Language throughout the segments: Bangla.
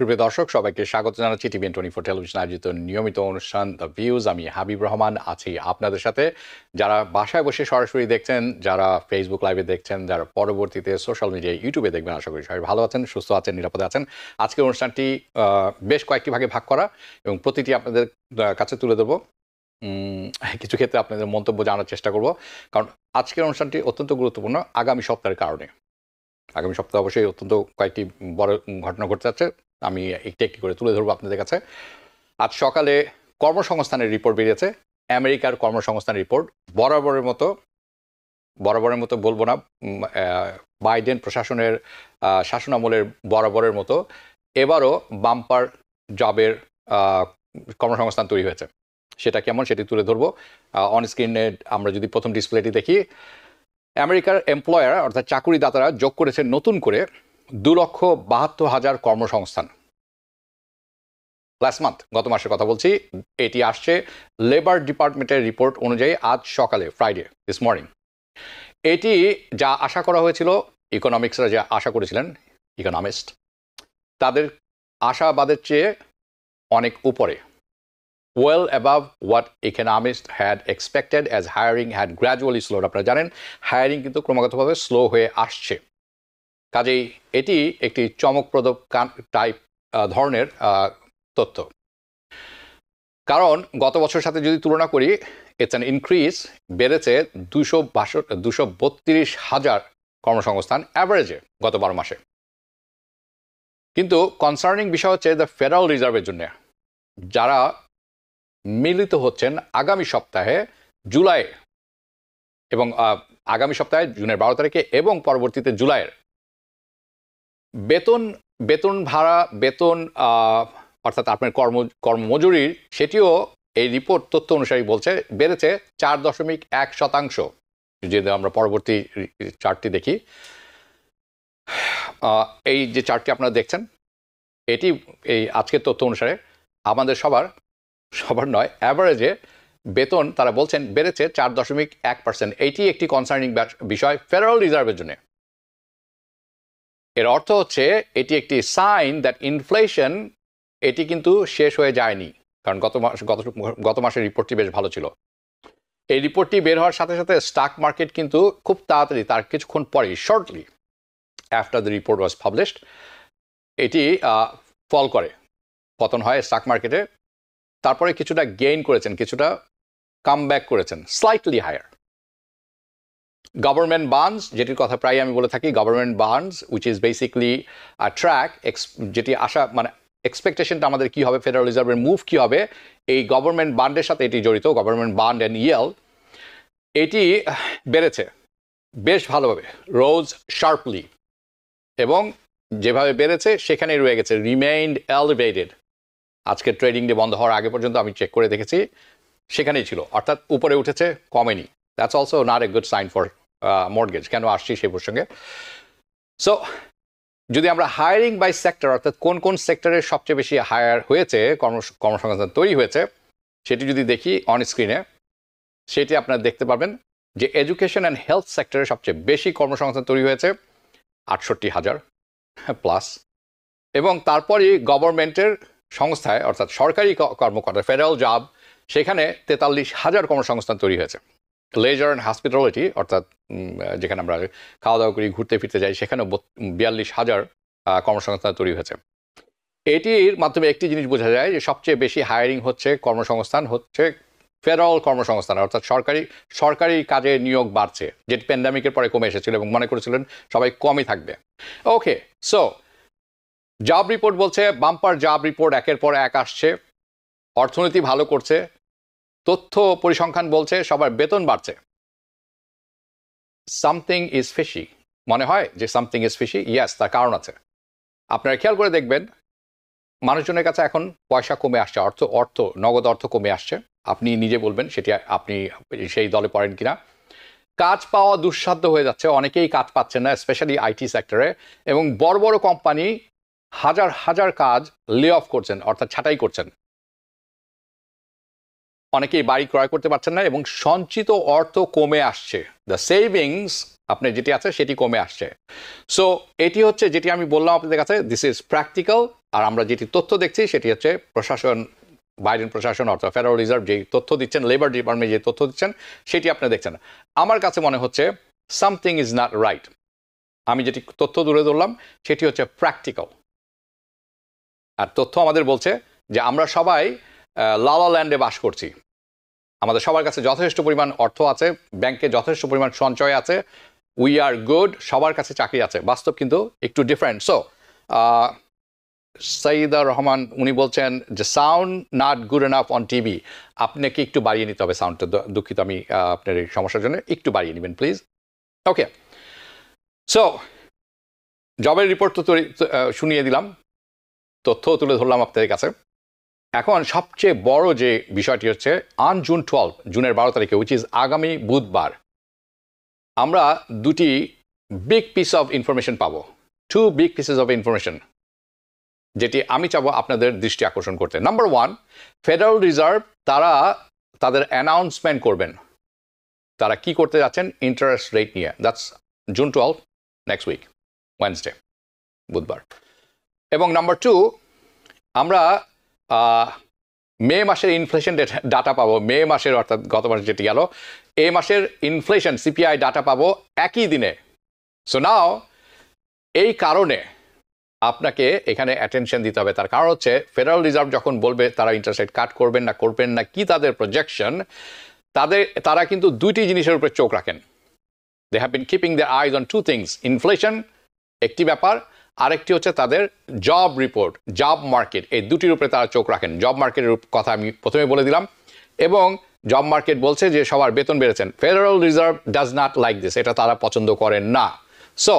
সুপ্রিয় দর্শক সবাইকে স্বাগত জানাচ্ছি টিভিএন টোয়েন্টি ফোর টেলিভিশন আয়োজিত নিয়মিত অনুষ্ঠান দ্য ভিউজ আমি হাবিব রহমান আছি আপনাদের সাথে যারা বাসায় বসে সরাসরি দেখছেন যারা ফেসবুক লাইভে দেখছেন যারা পরবর্তীতে সোশ্যাল মিডিয়ায় ইউটিউবে দেখবেন আশা করি সবাই ভালো আছেন সুস্থ আছেন নিরাপদে আছেন আজকের অনুষ্ঠানটি বেশ কয়েকটি ভাগে ভাগ করা এবং প্রতিটি আপনাদের কাছে তুলে দেবো কিছু ক্ষেত্রে আপনাদের মন্তব্য জানার চেষ্টা করব কারণ আজকের অনুষ্ঠানটি অত্যন্ত গুরুত্বপূর্ণ আগামী সপ্তাহের কারণে আগামী সপ্তাহে অবশ্যই অত্যন্ত কয়েকটি বড় ঘটনা ঘটতে যাচ্ছে আমি একটি একটি করে তুলে ধরবো আপনাদের কাছে আজ সকালে কর্মসংস্থানের রিপোর্ট বেরিয়েছে আমেরিকার কর্মসংস্থান রিপোর্ট বরাবরের মতো বরাবরের মতো বলবো না বাইডেন প্রশাসনের শাসন আমলের বরাবরের মতো এবারও বাম্পার জবের কর্মসংস্থান তৈরি হয়েছে সেটা কেমন সেটি তুলে ধরবো অন স্ক্রিনে আমরা যদি প্রথম ডিসপ্লেটি দেখি আমেরিকার এমপ্লয়ার অর্থাৎ চাকুরিদাতারা যোগ করেছে নতুন করে দু লক্ষ বাহাত্তর হাজার কর্মসংস্থান লাস্ট মান্থ গত মাসের কথা বলছি এটি আসছে লেবার ডিপার্টমেন্টের রিপোর্ট অনুযায়ী আজ সকালে ফ্রাইডে দিস মর্নিং এটি যা আশা করা হয়েছিল ইকোনমিক্সরা যা আশা করেছিলেন ইকোনমিস্ট তাদের আশাবাদের চেয়ে অনেক উপরে well above what economist had expected as hiring had gradually slow আপনারা জানেন হায়ারিং কিন্তু ক্রমাগতভাবে স্লো হয়ে আসছে কাজেই এটি একটি চমকপ্রদ টাইপ ধরনের তথ্য কারণ গত বছরের সাথে যদি তুলনা করি ইটস অ্যান ইনক্রিজ বেড়েছে দুশো বাষট্টি দুশো বত্রিশ হাজার কর্মসংস্থান অ্যাভারেজে গত বারো মাসে কিন্তু কনসার্নিং বিষয় হচ্ছে দ্য ফেডারেল রিজার্ভের জন্য যারা মিলিত হচ্ছেন আগামী সপ্তাহে জুলাই এবং আগামী সপ্তাহে জুনের বারো তারিখে এবং পরবর্তীতে জুলাইয়ের বেতন বেতন ভাড়া বেতন অর্থাৎ আপনার কর্ম কর্মমজুরির সেটিও এই রিপোর্ট তথ্য অনুসারী বলছে বেড়েছে চার দশমিক এক শতাংশ যদি আমরা পরবর্তী চার্টটি দেখি এই যে চার্টটি আপনারা দেখছেন এটি এই আজকের তথ্য অনুসারে আমাদের সবার সবার নয় অ্যাভারেজে বেতন তারা বলছেন বেড়েছে চার দশমিক এক পার্সেন্ট এটি একটি কনসার্নিং বিষয় ফেডারেল রিজার্ভের জন্য এর অর্থ হচ্ছে এটি একটি সাইন দ্যাট ইনফ্লেশন এটি কিন্তু শেষ হয়ে যায়নি কারণ গত মাস গত গত মাসের রিপোর্টটি বেশ ভালো ছিল এই রিপোর্টটি বের হওয়ার সাথে সাথে স্টক মার্কেট কিন্তু খুব তাড়াতাড়ি তার কিছুক্ষণ পরেই shortly after the report was published এটি ফল করে পতন হয় স্টক মার্কেটে তারপরে কিছুটা গেইন করেছেন কিছুটা কাম ব্যাক করেছেন স্লাইটলি হায়ার গভর্নমেন্ট বার্নস যেটির কথা প্রায় আমি বলে থাকি government bonds which is basically track যেটি আশা মানে এক্সপেকটেশনটা আমাদের কী হবে ফেডারেল রিজার্ভের মুভ কী হবে এই গভর্নমেন্ট বান্ডের সাথে এটি জড়িত গভর্নমেন্ট বান্ড অ্যান্ড ইয়েল এটি বেড়েছে বেশ ভালোভাবে রোজ শার্পলি এবং যেভাবে বেড়েছে সেখানেই রয়ে গেছে রিমেইন্ড এলিভেটেড আজকের ট্রেডিং ডে বন্ধ হওয়ার আগে পর্যন্ত আমি চেক করে দেখেছি সেখানেই ছিল অর্থাৎ উপরে উঠেছে কমেনি that's also not a good sign for mortgage কেন আসছি সেই প্রসঙ্গে সো যদি আমরা হায়ারিং বাই সেক্টর অর্থাৎ কোন কোন সেক্টরে সবচেয়ে বেশি হায়ার হয়েছে কর্ম কর্মসংস্থান তৈরি হয়েছে সেটি যদি দেখি অন স্ক্রিনে সেটি আপনারা দেখতে পাবেন যে এডুকেশন অ্যান্ড হেলথ সেক্টরে সবচেয়ে বেশি কর্মসংস্থান তৈরি হয়েছে আটষট্টি হাজার প্লাস এবং তারপরই গভর্নমেন্টের সংস্থায় অর্থাৎ সরকারি কর্মকর্তা ফেডারেল জব সেখানে তেতাল্লিশ হাজার কর্মসংস্থান তৈরি হয়েছে লেজার অ্যান্ড হসপিটালিটি অর্থাৎ যেখানে আমরা খাওয়া দাওয়া করি ঘুরতে ফিরতে যাই সেখানেও বিয়াল্লিশ হাজার কর্মসংস্থান তৈরি হয়েছে এটির মাধ্যমে একটি জিনিস বোঝা যায় যে সবচেয়ে বেশি হায়ারিং হচ্ছে কর্মসংস্থান হচ্ছে ফেডারাল কর্মসংস্থান অর্থাৎ সরকারি সরকারি কাজে নিয়োগ বাড়ছে যেটি প্যান্ডামিকের পরে কমে এসেছিল এবং মনে করেছিলেন সবাই কমই থাকবে ওকে সো জব রিপোর্ট বলছে বাম্পার জব রিপোর্ট একের পর এক আসছে অর্থনীতি ভালো করছে তথ্য পরিসংখ্যান বলছে সবার বেতন বাড়ছে সামথিং ইজ ফিশি মনে হয় যে সামথিং ইজ ফিশি ইয়াস তার কারণ আছে আপনারা খেয়াল করে দেখবেন মানুষজনের কাছে এখন পয়সা কমে আসছে অর্থ অর্থ নগদ অর্থ কমে আসছে আপনি নিজে বলবেন সেটি আপনি সেই দলে পড়েন কিনা কাজ পাওয়া দুঃসাধ্য হয়ে যাচ্ছে অনেকেই কাজ পাচ্ছেন না স্পেশালি আইটি সেক্টরে এবং বড় বড় কোম্পানি হাজার হাজার কাজ লে অফ করছেন অর্থাৎ ছাঁটাই করছেন অনেকেই বাড়ি ক্রয় করতে পারছেন না এবং সঞ্চিত অর্থ কমে আসছে দ্য সেভিংস আপনার যেটি আছে সেটি কমে আসছে সো এটি হচ্ছে যেটি আমি বললাম আপনাদের কাছে দিস ইজ প্র্যাকটিক্যাল আর আমরা যেটি তথ্য দেখছি সেটি হচ্ছে প্রশাসন বাইডেন প্রশাসন অর্থাৎ ফেডারেল রিজার্ভ যেই তথ্য দিচ্ছেন লেবার ডিপার্টমেন্ট যে তথ্য দিচ্ছেন সেটি আপনি দেখছেন আমার কাছে মনে হচ্ছে সামথিং ইজ নট রাইট আমি যেটি তথ্য তুলে ধরলাম সেটি হচ্ছে প্র্যাকটিক্যাল আর তথ্য আমাদের বলছে যে আমরা সবাই লালা ল্যান্ডে বাস করছি আমাদের সবার কাছে যথেষ্ট পরিমাণ অর্থ আছে ব্যাংকে যথেষ্ট পরিমাণ সঞ্চয় আছে উই আর গুড সবার কাছে চাকরি আছে বাস্তব কিন্তু একটু ডিফারেন্ট সো সঈদা রহমান উনি বলছেন যে sound not good enough on TV আপনাকে একটু বাড়িয়ে নিতে হবে সাউন্ডটা দুঃখিত আমি আপনার এই সমস্যার জন্য একটু বাড়িয়ে নেবেন প্লিজ ওকে সো জবের রিপোর্ট তো শুনিয়ে দিলাম তথ্য তুলে ধরলাম আপনাদের কাছে এখন সবচেয়ে বড় যে বিষয়টি হচ্ছে আন জুন টুয়েলভ জুনের বারো তারিখে উইচ ইজ আগামী বুধবার আমরা দুটি বিগ পিস অফ ইনফরমেশন পাবো two big pieces of information যেটি আমি চাবো আপনাদের দৃষ্টি আকর্ষণ করতে নাম্বার ওয়ান ফেডারেল রিজার্ভ তারা তাদের অ্যানাউন্সমেন্ট করবেন তারা কি করতে যাচ্ছেন ইন্টারেস্ট রেট নিয়ে that's June twelve next week Wednesday বুধবার এবং নাম্বার টু আমরা মে মাসের ইনফ্লেশন ডাটা পাবো মে মাসের অর্থাৎ গত মাস যেটি গেল এ মাসের ইনফ্লেশন সিপিআই ডাটা পাবো একই দিনে সো নাও এই কারণে আপনাকে এখানে অ্যাটেনশন দিতে হবে তার কারণ হচ্ছে ফেডারেল রিজার্ভ যখন বলবে তারা ইন্টারেস্ট রেট কাট করবেন না করবেন না কি তাদের প্রজেকশন তাদের তারা কিন্তু দুইটি জিনিসের উপরে চোখ রাখেন they have been keeping the eyes on two things inflation একটি ব্যাপার আরেকটি হচ্ছে তাদের জব রিপোর্ট জব মার্কেট এই দুটির উপরে তারা চোখ রাখেন জব মার্কেটের কথা আমি প্রথমে বলে দিলাম এবং জব মার্কেট বলছে যে সবার বেতন বেড়েছেন federal reserve does not like this এটা তারা পছন্দ করেন না সো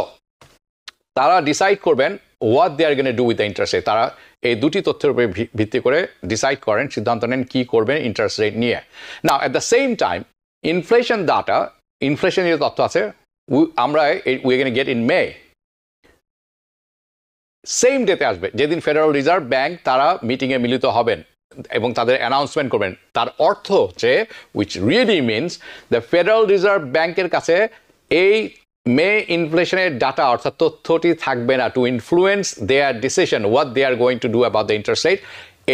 তারা ডিসাইড করবেন what they are gonna do with the interest rate তারা এই দুটি তথ্যের উপরে ভিত্তি করে ডিসাইড করেন সিদ্ধান্ত নেন কী করবেন ইন্টারেস্ট রেট নিয়ে না at the same time inflation data inflation যে তথ্য আছে আমরা we gonna get in May same ডেতে আসবে যেদিন ফেডারেল রিজার্ভ ব্যাংক তারা মিটিংয়ে মিলিত হবেন এবং তাদের অ্যানাউন্সমেন্ট করবেন তার অর্থ হচ্ছে which really means the federal reserve ব্যাংকের কাছে এই মে ইনফ্লেশনের ডাটা অর্থাৎ তথ্যটি থাকবে না to influence their decision what they are going to do about the interest rate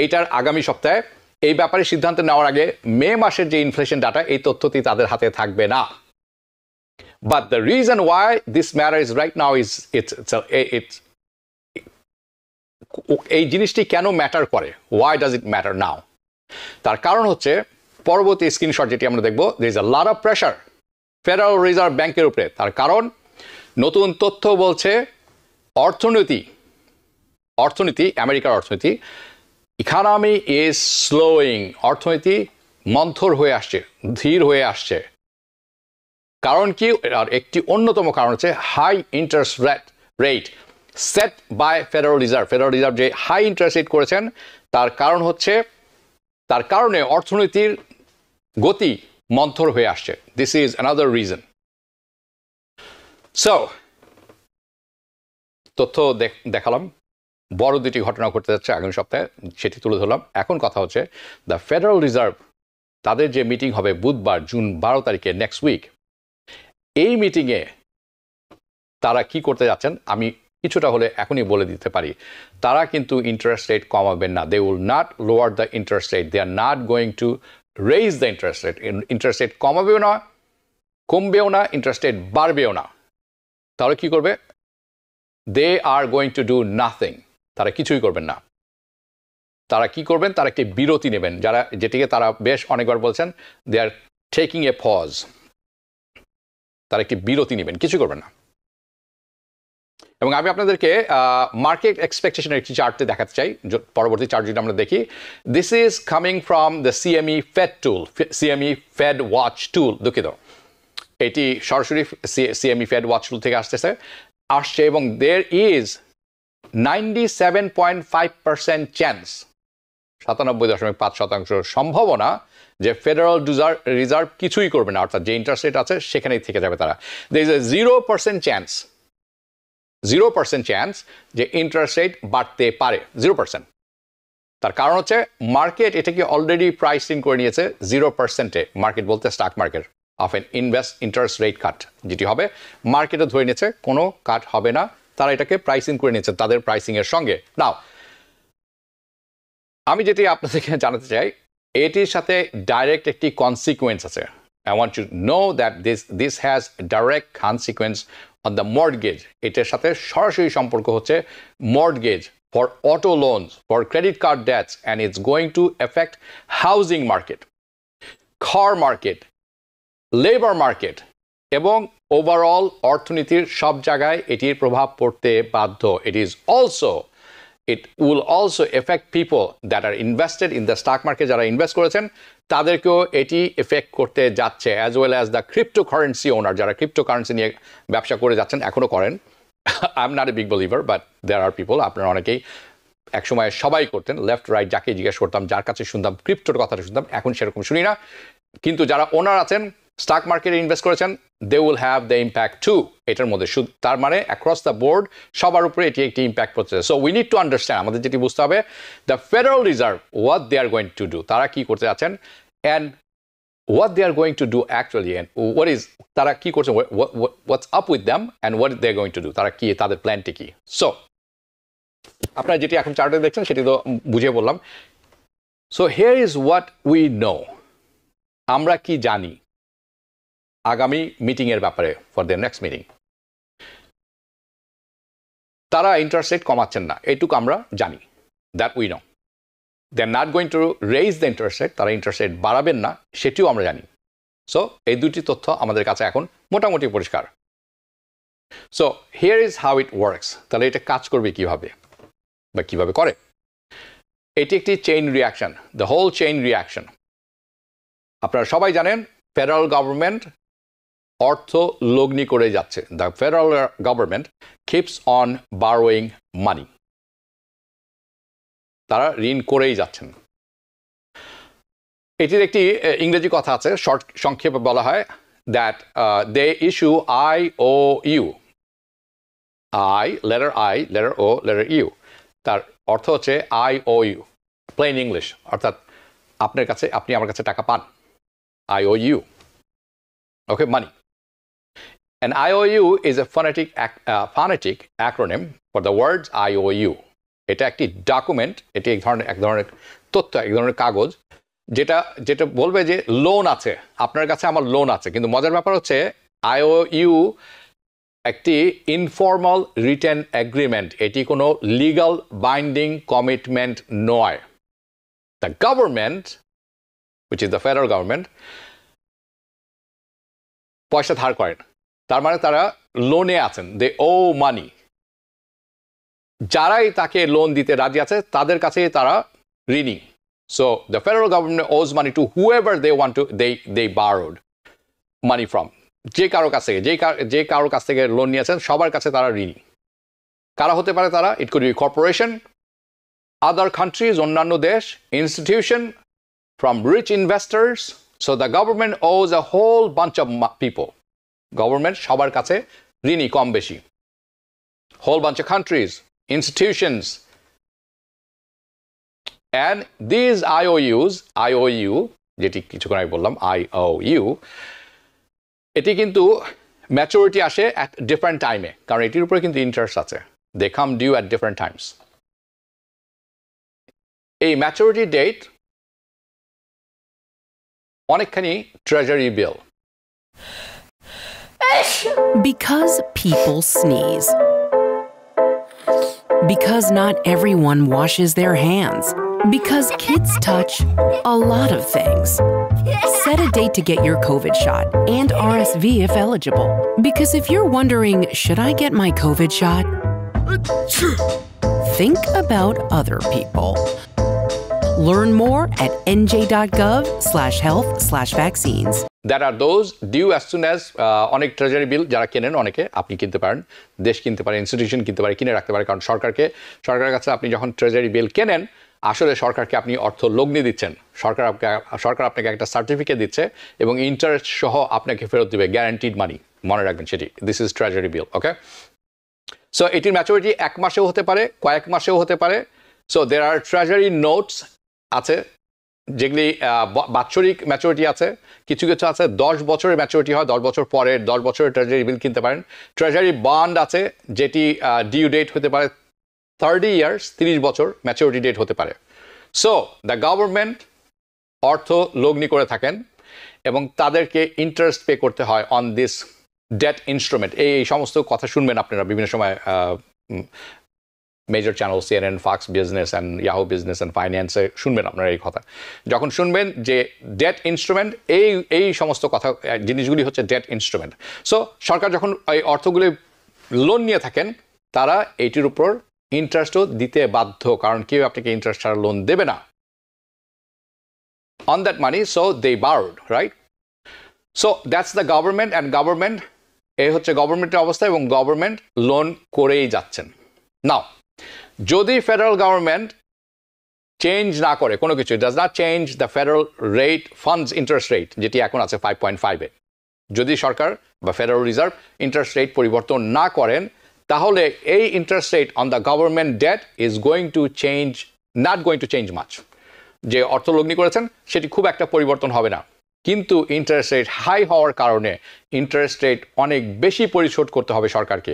এইটার আগামী সপ্তাহে এই ব্যাপারে সিদ্ধান্ত নেওয়ার আগে মে মাসের যে ইনফ্লেশন ডাটা এই তথ্যটি তাদের হাতে থাকবে না but the reason why this matter is right now is it's it's এই জিনিসটি কেন ম্যাটার করে why does it matter now তার কারণ হচ্ছে পরবর্তী স্ক্রিনশট যেটি আমরা দেখব there is a lot of pressure federal reserve ব্যাংকের উপরে তার কারণ নতুন তথ্য বলছে অর্থনীতি অর্থনীতি আমেরিকার অর্থনীতি ইকানমি ইজ স্লোয়িং অর্থনীতি মন্থর হয়ে আসছে ধীর হয়ে আসছে কারণ কি আর একটি অন্যতম কারণ হচ্ছে high interest rate rate set by federal reserve federal reserve যে হাই ইন্টারেস্ট রেট করেছেন তার কারণ হচ্ছে তার কারণে অর্থনীতির গতি মন্থর হয়ে আসছে this is another reason so তথ্য দেখালাম বড় দুটি ঘটনা ঘটতে যাচ্ছে আগামী সপ্তাহে সেটি তুলে ধরলাম এখন কথা হচ্ছে দ্য ফেডারেল রিজার্ভ তাদের যে মিটিং হবে বুধবার জুন বারো তারিখে নেক্সট উইক এই মিটিংয়ে তারা কি করতে যাচ্ছেন আমি কিছুটা হলে এখনই বলে দিতে পারি তারা কিন্তু ইন্টারেস্ট রেট কমাবেন না they will not lower the interest rate they are not going to raise the interest rate interest rate কমাবেও না কমবেও না ইন্টারেস্ট রেট বাড়বেও না তাহলে কি করবে they are going to do nothing তারা কিছুই করবেন না তারা কি করবেন তারা একটি বিরতি নেবেন যারা যেটিকে তারা বেশ অনেকবার বলছেন দে আর টেকিং এ পজ তারা একটি বিরতি নেবেন কিছু করবেন না এবং আমি আপনাদেরকে মার্কেট এক্সপেকটেশনের একটি চার্টে দেখাতে চাই পরবর্তী চার্ট যদি আমরা দেখি this is coming from the CME Fed tool CME Fed watch tool দুঃখিত এটি সরাসরি সিএমই ফেড ওয়াচ টুল থেকে আসতেছে আসছে এবং there is ninety seven point five percent chance সাতানব্বই দশমিক পাঁচ শতাংশ সম্ভাবনা যে ফেডারেল রিজার্ভ কিছুই করবে না অর্থাৎ যে ইন্টারেস্ট রেট আছে সেখানেই থেকে যাবে তারা there is a zero percent chance zero percent chance যে ইন্টারেস্ট রেট বাড়তে পারে জিরো পার্সেন্ট তার কারণ হচ্ছে মার্কেট এটাকে অলরেডি প্রাইস ইন করে নিয়েছে জিরো পার্সেন্টে মার্কেট বলতে stock market of an invest interest rate cut যেটি হবে মার্কেটে ধরে নিয়েছে কোনো কাট হবে না তারা এটাকে প্রাইসিং করে নিয়েছে তাদের প্রাইসিংয়ের সঙ্গে নাও আমি যেটি আপনাদেরকে জানাতে চাই এটির সাথে ডাইরেক্ট একটি কনসিকুয়েন্স আছে I want you to know that this, this has direct consequence on the mortgage. এটার সাথে সরাসরি সম্পর্ক হচ্ছে mortgage for auto loans for credit card debts and it's going to affect housing market খড় মার্কেট লেবার মার্কেট এবং ওভারঅল অর্থনীতির সব জায়গায় এটির প্রভাব পড়তে বাধ্য it is also it will also affect people that are invested in the stock market যারা ইনভেস্ট করেছেন তাদেরকেও এটি এফেক্ট করতে যাচ্ছে as well as the crypto currency owner যারা ক্রিপ্টো কারেন্সি নিয়ে ব্যবসা করে যাচ্ছেন এখনও করেন I am not a big believer but there are people আপনারা অনেকেই একসময় সবাই করতেন লেফট রাইট যাকে জিজ্ঞেস করতাম যার কাছে শুনতাম ক্রিপ্টোর কথাটা শুনতাম এখন সেরকম শুনি না কিন্তু যারা ওনার আছেন স্টক মার্কেটে ইনভেস্ট করেছেন they will have the impact to এটার মধ্যে শুধু তার মানে অ্যাক্রস দ্য বোর্ড সবার উপরে এটি একটি ইম্প্যাক্ট পড়ছে so we need to understand আমাদের যেটি বুঝতে হবে the federal reserve what they are going to do তারা কী করতে যাচ্ছেন and what they are going to do actually and what is তারা কি করছে what's up with them and what they are going to do তারা কি তাদের প্ল্যানটি কি সো আপনারা যেটি এখন চার্টে দেখছেন সেটি তো বুঝিয়ে বললাম so here is what we know আমরা কি জানি আগামী মিটিংয়ের ব্যাপারে ফর দ্য নেক্সট মিটিং তারা ইন্টারেস্ট রেট কমাচ্ছেন না এটুকু আমরা জানি that we know they are not going to raise the interest rate তারা ইন্টারেস্ট রেট বাড়াবেন না সেটিও আমরা জানি সো এই দুটি তথ্য আমাদের কাছে এখন মোটামুটি পরিষ্কার so here is how it works তাহলে এটা কাজ করবে কিভাবে বা কিভাবে করে এটি একটি chain reaction the whole chain reaction আপনারা সবাই জানেন ফেডারেল গভর্নমেন্ট অর্থ লগ্নি করে যাচ্ছে the federal government keeps on borrowing money তারা ঋণ করেই যাচ্ছেন এটির একটি ইংরেজি কথা আছে শর্ট সংক্ষেপে বলা হয় that they issue I O U I letter I letter O letter U তার অর্থ হচ্ছে I O U plain English অর্থাৎ আপনার কাছে আপনি আমার কাছে টাকা পান I O U okay money An IOU is a phonetic, uh, phonetic acronym for the words IOU. এটা একটি ডকুমেন্ট এটি এক ধরনের এক ধরনের তথ্য এক ধরনের কাগজ যেটা যেটা বলবে যে লোন আছে আপনার কাছে আমার লোন আছে কিন্তু মজার ব্যাপার হচ্ছে আইও ইউ একটি ইনফর্মাল রিটার্ন অ্যাগ্রিমেন্ট এটি কোনো লিগাল বাইন্ডিং কমিটমেন্ট নয় the government which is the federal government পয়সা ধার করেন তার মানে তারা লোনে আছেন দে ও মানি যারাই তাকে লোন দিতে রাজি আছে তাদের কাছে তারা ঋণী so the federal government owes money to whoever they want to they they borrowed money from যে কারো কাছ থেকে যে যে কারোর কাছ থেকে লোন নিয়েছেন সবার কাছে তারা ঋণ কারা হতে পারে তারা it could be corporation other countries অন্যান্য দেশ institution from rich investors so the government owes a whole bunch of people government সবার কাছে ঋণই কম বেশি whole bunch countries institutions and these IOUs IOU যেটি কিছুক্ষণ আগে বললাম আই ও ইউ এটি কিন্তু ম্যাচুরিটি আসে অ্যাট ডিফারেন্ট টাইমে কারণ এটির উপরে কিন্তু ইন্টারেস্ট আছে they come due at different times এই ম্যাচুরিটি ডেট অনেকখানি treasury bill Because people sneeze. Because not everyone washes their hands. Because kids touch a lot of things. Set a date to get your COVID shot and RSV if eligible. Because if you're wondering, should I get my COVID shot? Think about other people. Learn more at nj.gov slash health slash vaccines. That are those due as soon as অনেক ট্রেজারি বিল যারা কেনেন অনেকে আপনি কিনতে পারেন দেশ কিনতে পারেন ইনস্টিটিউশন কিনতে পারে কিনে রাখতে পারে কারণ সরকারকে সরকারের কাছে আপনি যখন ট্রেজারি বিল কেনেন আসলে সরকারকে আপনি অর্থ লগ্নি দিচ্ছেন সরকার আপনাকে সরকার আপনাকে একটা সার্টিফিকেট দিচ্ছে এবং ইন্টারেস্ট সহ আপনাকে ফেরত দেবে গ্যারান্টিড মানি মনে রাখবেন সেটি this is treasury bill okay so এটির ম্যাচুরিটি এক মাসেও হতে পারে কয়েক মাসেও হতে পারে so there are treasury notes আছে যেগুলি বাৎসরিক ম্যাচুরিটি আছে কিছু কিছু আছে দশ বছরের ম্যাচুরিটি হয় দশ বছর পরে দশ বছরের ট্রেজারি বিল কিনতে পারেন ট্রেজারি বান্ড আছে যেটি ডিউ ডেট হতে পারে থার্টি ইয়ার্স তিরিশ বছর ম্যাচুরিটি ডেট হতে পারে সো দ্য গভর্নমেন্ট অর্থ লগ্নি করে থাকেন এবং তাদেরকে ইন্টারেস্ট পে করতে হয় অন দিস ডেট ইনস্ট্রুমেন্ট এই সমস্ত কথা শুনবেন আপনারা বিভিন্ন সময় major channel CNN Fox business and Yahoo business and ফাইন্যান্সে শুনবেন আপনারা এই কথা যখন শুনবেন যে ডেট ইনস্ট্রুমেন্ট এই এই সমস্ত কথা জিনিসগুলি হচ্ছে ডেট ইনস্ট্রুমেন্ট সো সরকার যখন এই অর্থগুলি লোন নিয়ে থাকেন তারা এইটির উপর ইন্টারেস্টও দিতে বাধ্য কারণ কেউ আপনাকে ইন্টারেস্ট ছাড়া লোন দেবে না on that money so they borrowed right so that's the government and government এই হচ্ছে গভর্নমেন্টের অবস্থা এবং গভর্নমেন্ট লোন করেই যাচ্ছেন নাও যদি ফেডারেল গভর্নমেন্ট চেঞ্জ না করে কোনো কিছু does not change the federal rate funds interest rate যেটি এখন আছে ফাইভ পয়েন্ট ফাইভে যদি সরকার বা ফেডারেল রিজার্ভ ইন্টারেস্ট রেট পরিবর্তন না করেন তাহলে এই interest rate on the government debt is going to change not going to change much যে অর্থ লগ্নি করেছেন সেটি খুব একটা পরিবর্তন হবে না কিন্তু ইন্টারেস্ট রেট হাই হওয়ার কারণে ইন্টারেস্ট রেট অনেক বেশি পরিশোধ করতে হবে সরকারকে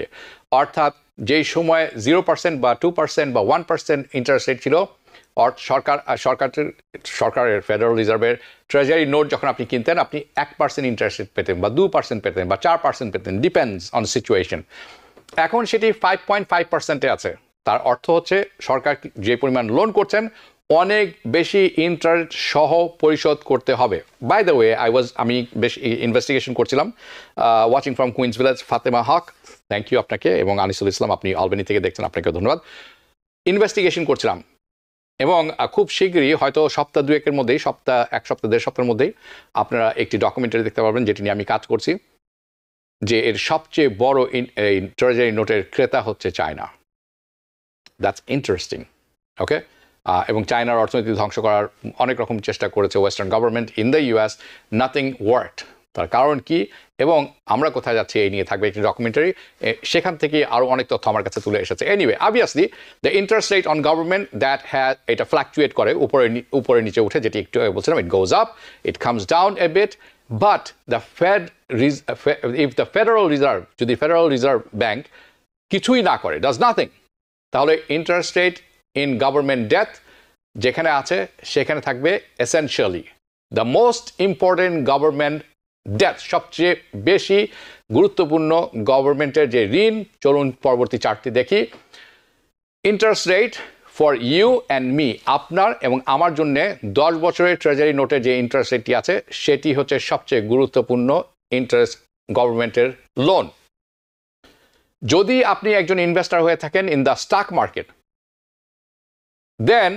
অর্থাৎ যেই সময়ে জিরো পার্সেন্ট বা টু পার্সেন্ট বা ওয়ান পার্সেন্ট ইন্টারেস্ট রেট ছিল সরকার সরকারের সরকারের ফেডারেল রিজার্ভের ট্রেজারি নোট যখন আপনি কিনতেন আপনি এক পার্সেন্ট ইন্টারেস্ট রেট পেতেন বা দু পার্সেন্ট পেতেন বা চার পার্সেন্ট পেতেন ডিপেন্ডস অন সিচুয়েশন এখন সেটি ফাইভ পয়েন্ট ফাইভ পার্সেন্টে আছে তার অর্থ হচ্ছে সরকার যে পরিমাণ লোন করছেন অনেক বেশি ইন্টারেস্ট সহ পরিশোধ করতে হবে by the way I was আমি বেশ ইনভেস্টিগেশন করছিলাম watching from Queens village Fatema Haque thank you আপনাকে এবং আনিসুল ইসলাম আপনি অলবেনি থেকে দেখছেন আপনাকে ধন্যবাদ ইনভেস্টিগেশন করছিলাম এবং খুব শীঘ্রই হয়তো সপ্তাহ দুয়েকের মধ্যেই সপ্তাহ এক সপ্তাহ দেড় সপ্তাহের মধ্যেই আপনারা একটি ডকুমেন্টারি দেখতে পাবেন যেটি নিয়ে আমি কাজ করছি যে এর সবচেয়ে বড় এই ট্রেজারি নোটের ক্রেতা হচ্ছে চায়না দ্যাটস ইন্টারেস্টিং ওকে এবং চায়নার অর্থনীতি ধ্বংস করার অনেক রকম চেষ্টা করেছে western government in the US nothing worked তার কারণ কি এবং আমরা কোথায় যাচ্ছি এই নিয়ে থাকবে একটি ডকুমেন্টারি সেখান থেকে আরও অনেক তথ্য আমার কাছে তুলে এসেছে anyway obviously the interest rate on government that has এটা ফ্ল্যাকচুয়েট করে উপরে উপরে নিচে উঠে যেটি একটু বলছিলাম it goes up it comes down a bit but the Fed if the federal reserve যদি ফেডারেল রিজার্ভ ব্যাঙ্ক কিছুই না করে ডাজ নাথিং তাহলে interest rate in government debt যেখানে আছে সেখানে থাকবে essentially the most important government debt সবচেয়ে বেশি গুরুত্বপূর্ণ গভর্নমেন্টের যে ঋণ চলুন পরবর্তী চারটি দেখি interest rate for you and me আপনার এবং আমার জন্য দশ বছরের ট্রেজারি নোটে যে ইন্টারেস্ট রেটটি আছে সেটি হচ্ছে সবচেয়ে গুরুত্বপূর্ণ ইন্টারেস্ট গভর্নমেন্টের লোন যদি আপনি একজন ইনভেস্টার হয়ে থাকেন in the stock market then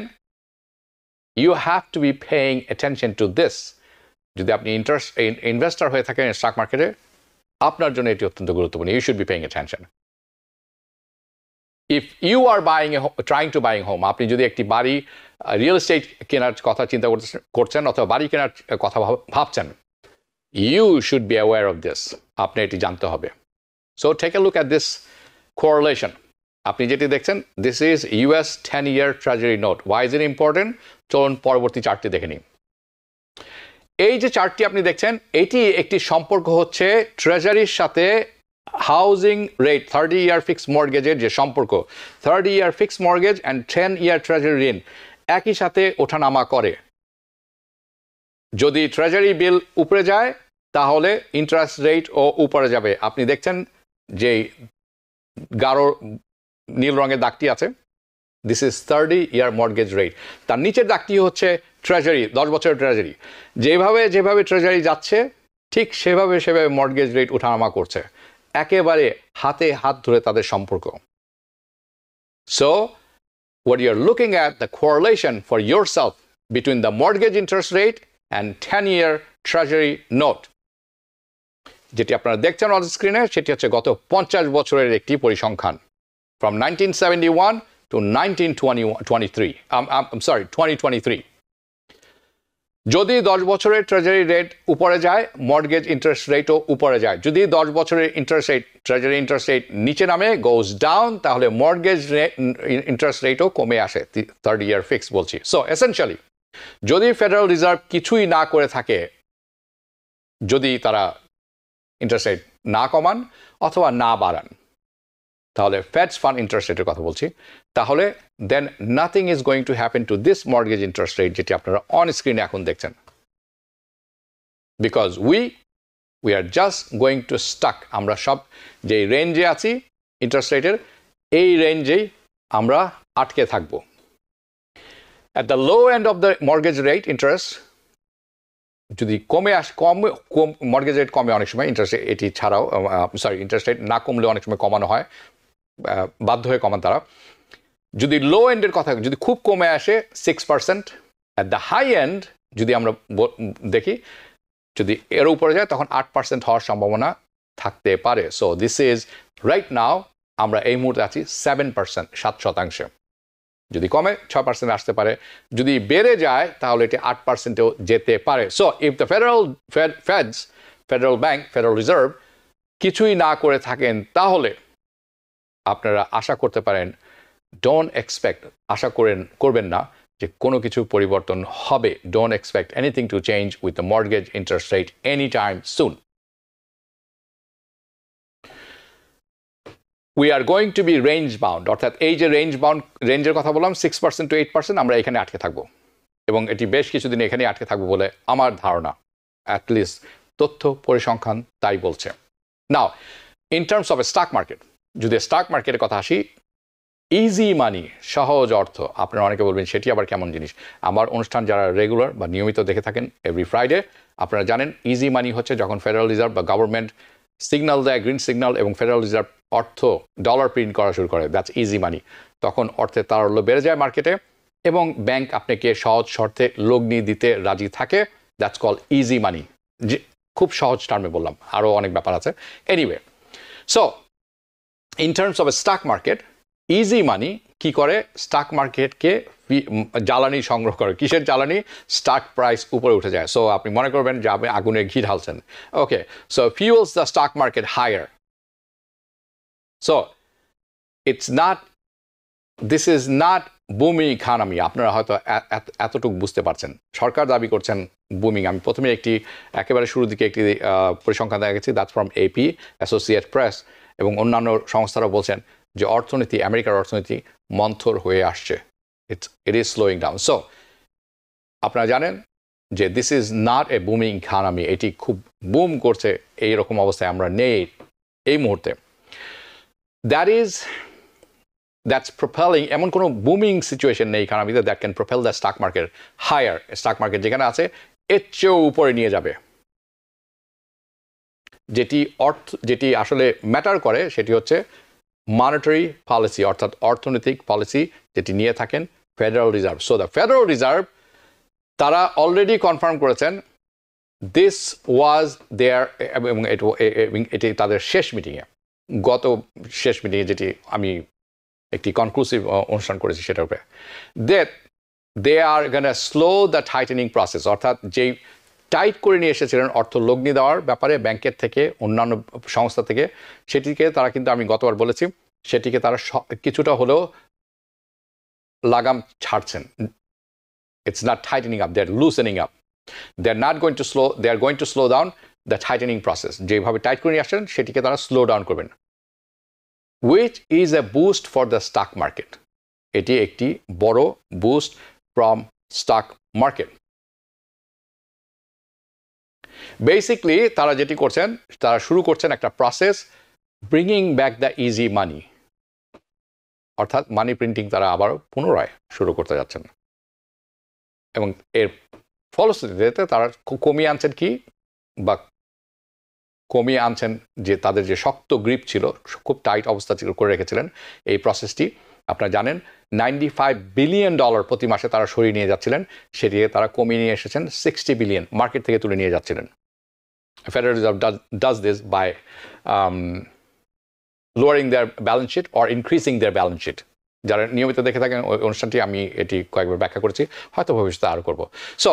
you have to be paying attention to this যদি আপনি ইন্টারেস্ট ইনভেস্টার হয়ে থাকেন স্টক মার্কেটে আপনার জন্য এটি অত্যন্ত গুরুত্বপূর্ণ you should be paying attention if you are buying a trying to buying home আপনি যদি একটি বাড়ি রিয়েল এস্টেট কেনার কথা চিন্তা করছেন অথবা বাড়ি কেনার কথা ভাবছেন you should be aware of this আপনি এটি জানতে হবে so take a look at this correlation আপনি যেটি দেখছেন this is US ten year treasury note why is it important চলুন পরবর্তী চার্টটি দেখে নিই এই যে চার্টটি আপনি দেখছেন এটি একটি সম্পর্ক হচ্ছে ট্রেজারির সাথে housing rate thirty year fix মর্গেজের যে সম্পর্ক thirty year fix mortgage and ten year treasury ঋণ একই সাথে ওঠানামা করে যদি ট্রেজারি বিল উপরে যায় তাহলে ইন্টারেস্ট রেট ও উপরে যাবে আপনি দেখছেন যে গাঢ় নীল রঙের দাগটি আছে this is thirty year mortgage rate তার নিচের দাগটি হচ্ছে ট্রেজারি দশ বছরের ট্রেজারি যেভাবে যেভাবে ট্রেজারি যাচ্ছে ঠিক সেভাবে সেভাবে মর্গেজ রেট উঠানামা করছে একেবারে হাতে হাত ধরে তাদের সম্পর্ক so what you're looking at the correlation for yourself between the mortgage interest rate and ten year treasury note যেটি আপনারা দেখছেন অন স্ক্রিনে সেটি হচ্ছে গত পঞ্চাশ বছরের একটি পরিসংখ্যান from nineteen seventy one to nineteen twenty twenty three sorry twenty twenty three যদি দশ বছরের ট্রেজারি রেট উপরে যায় মর্গেজ ইন্টারেস্ট রেটও উপরে যায় যদি দশ বছরের interest rate treasury interest rate নিচে নামে গোজ ডাউন তাহলে মর্গেজ ইন্টারেস্ট রেটও কমে আসে থার্ড ইয়ার ফিক্স বলছি সো এসেন্সিয়ালি যদি ফেডারেল রিজার্ভ কিছুই না করে থাকে যদি তারা ইন্টারেস্ট রেট না কমান অথবা না বাড়ান তাহলে ফ্যাটস ফান্ড ইন্টারেস্ট রেটের কথা বলছি তাহলে then nothing is going to happen to this mortgage interest rate যেটি আপনারা অন স্ক্রিনে এখন দেখছেন because we we are just going to stuck আমরা সব যেই রেঞ্জে আছি ইন্টারেস্ট রেটের এই রেঞ্জেই আমরা আটকে থাকব at the low end of the mortgage rate interest যদি কমে আস কম কম মর্গেজ রেট কমে অনেক সময় ইন্টারেস্ট এটি ছাড়াও সরি ইন্টারেস্ট রেট না কমলে অনেক সময় কমানো হয় বাধ্য হয়ে কমান তারা যদি লো এন্ডের কথা যদি খুব কমে আসে six percent at the high end যদি আমরা দেখি যদি এর উপরে যায় তখন আট পার্সেন্ট হওয়ার সম্ভাবনা থাকতে পারে so this is right now আমরা এই মুহূর্তে আছি সেভেন পার্সেন্ট সাত শতাংশে যদি কমে ছয় পার্সেন্ট আসতে পারে যদি বেড়ে যায় তাহলে এটি আট পার্সেন্টেও যেতে পারে so if the federal fed feds federal bank federal reserve কিছুই না করে থাকেন তাহলে আপনারা আশা করতে পারেন ডোন্ট এক্সপেক্ট আশা করেন করবেন না যে কোনো কিছু পরিবর্তন হবে don't expect anything to change with the mortgage interest rate any time soon we are going to be range bound অর্থাৎ এই যে রেঞ্জ বাউন্ড রেঞ্জের কথা বললাম six percent to eight percent আমরা এখানে আটকে থাকবো এবং এটি বেশ কিছুদিন এখানে আটকে থাকবো বলে আমার ধারণা অ্যাটলিস্ট তথ্য পরিসংখ্যান তাই বলছে now in terms of stock market যদি স্টক মার্কেটের কথা আসি ইজি মানি সহজ অর্থ আপনারা অনেকে বলবেন সেটি আবার কেমন জিনিস আমার অনুষ্ঠান যারা রেগুলার বা নিয়মিত দেখে থাকেন এভরি ফ্রাইডে আপনারা জানেন ইজি মানি হচ্ছে যখন ফেডারেল রিজার্ভ বা গভর্নমেন্ট সিগনাল দেয় গ্রিন সিগনাল এবং ফেডারেল রিজার্ভ অর্থ ডলার প্রিন্ট করা শুরু করে দ্যাটস ইজি মানি তখন অর্থের তারল্য বেড়ে যায় মার্কেটে এবং ব্যাংক আপনাকে সহজ শর্তে লগ্নি দিতে রাজি থাকে দ্যাটস কল ইজি মানি যে খুব সহজ টার্মে বললাম আরও অনেক ব্যাপার আছে anyway so in terms of a stock market easy money কি করে স্টক মার্কেটকে জ্বালানি সংগ্রহ করে কিসের জ্বালানি স্টক প্রাইস উপরে উঠে যায় সো আপনি মনে করবেন যে আপনি আগুনে ঘি ঢালছেন okay so fuels the stock market higher so it's not this is not booming আমি আপনারা হয়তো এতটুকু বুঝতে পারছেন সরকার দাবি করছেন বুমিং আমি প্রথমে একটি একেবারে শুরুর দিকে একটি পরিসংখ্যান দেখা গেছি that's from AP associate press এবং অন্যান্য সংস্থারা বলছেন যে অর্থনীতি আমেরিকার অর্থনীতি মন্থর হয়ে আসছে it's it is slowing down so আপনারা জানেন যে this is not a booming আমি এটি খুব বুম করছে এই রকম অবস্থায় আমরা নেই এই মুহূর্তে দ্যাট ইজ দ্যাটস প্রোফেলিং এমন কোনো বুমিং সিচুয়েশন নেই আমি that can propel the stock market higher stock market যেখানে আছে এর চেয়েও উপরে নিয়ে যাবে যেটি অর্থ যেটি আসলে ম্যাটার করে সেটি হচ্ছে মানিটারি পলিসি অর্থাৎ অর্থনৈতিক পলিসি যেটি নিয়ে থাকেন federal reserve so the federal reserve তারা অলরেডি কনফার্ম করেছেন দিস ওয়াজ দেয়ার এবং এটি তাদের শেষ মিটিংয়ে গত শেষ মিটিংয়ে যেটি আমি একটি কনক্লুসিভ অনুষ্ঠান করেছি সেটার উপরে they they are gonna slow the tightening process অর্থাৎ যেই টাইট করে নিয়ে এসেছিলেন অর্থ লগ্নি দেওয়ার ব্যাপারে ব্যাংকের থেকে অন্যান্য সংস্থা থেকে সেটিকে তারা কিন্তু আমি গতবার বলেছি সেটিকে তারা কিছুটা হলেও লাগাম ছাড়ছেন it's not tightening up they are loosening up they are not going to slow they are going to slow down the tightening process যেভাবে টাইট করে নিয়ে আসছেন সেটিকে তারা স্লো ডাউন করবেন which is a boost for the stock market এটি একটি বড় boost from stock market basically তারা যেটি করছেন তারা শুরু করছেন একটা process bringing back the easy money অর্থাৎ মানি প্রিন্টিং তারা আবার পুনরায় শুরু করতে যাচ্ছেন এবং এর ফলশ্রুতিতে তারা কমিয়ে আনছেন কি বা কমিয়ে আনছেন যে তাদের যে শক্ত গ্রিপ ছিল খুব টাইট অবস্থা করে রেখেছিলেন এই প্রসেসটি আপনারা জানেন নাইনটি ফাইভ বিলিয়ন ডলার প্রতি মাসে তারা সরিয়ে নিয়ে যাচ্ছিলেন সেটিকে তারা কমিয়ে নিয়ে এসেছেন সিক্সটি বিলিয়ন মার্কেট থেকে তুলে নিয়ে যাচ্ছিলেন federal reserve does this by lowering their balance sheet or increasing their balance sheet যারা নিয়মিত দেখে থাকেন ওই অনুষ্ঠানটি আমি এটি কয়েকবার ব্যাখ্যা করেছি হয়তো ভবিষ্যতে আরও করব সো